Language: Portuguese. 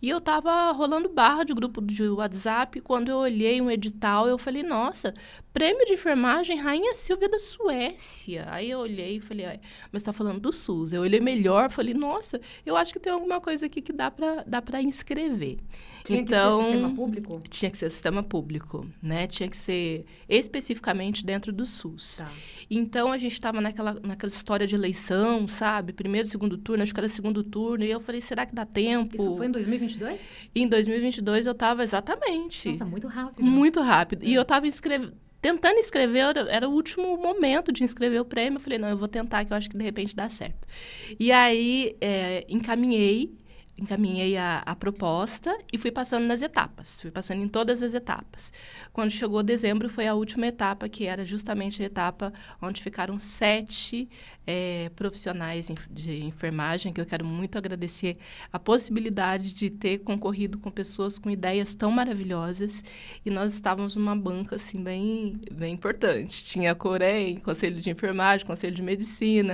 E eu estava rolando barra de grupo de WhatsApp, quando eu olhei um edital, eu falei, nossa, prêmio de enfermagem Rainha Silvia da Suécia. Aí eu olhei e falei, mas está falando do SUS. Eu olhei melhor, falei, nossa, eu acho que tem alguma coisa aqui que dá para dá pra inscrever. Tinha então, que ser então, sistema público? Tinha que ser sistema público, né? Tinha que ser especificamente dentro do SUS. Tá. Então, a gente estava naquela, naquela história de eleição, sabe? Primeiro, segundo turno, acho que era segundo turno. E eu falei, será que dá tempo? Isso foi em 2020? 2022? Em 2022 eu estava exatamente. Nossa, muito rápido. Muito rápido. É. E eu estava escrevendo tentando escrever, era, o último momento de inscrever o prêmio. Eu falei, não, eu vou tentar, que eu acho que de repente dá certo. E aí é, encaminhei encaminhei a, a, proposta e fui passando nas etapas, fui passando em todas as etapas. Quando chegou dezembro, foi a última etapa, que era justamente a etapa onde ficaram sete é, profissionais de enfermagem, que eu quero muito agradecer a possibilidade de ter concorrido com pessoas com ideias tão maravilhosas. E nós estávamos numa banca, assim, bem, bem importante. Tinha Corém, Conselho de Enfermagem, Conselho de Medicina,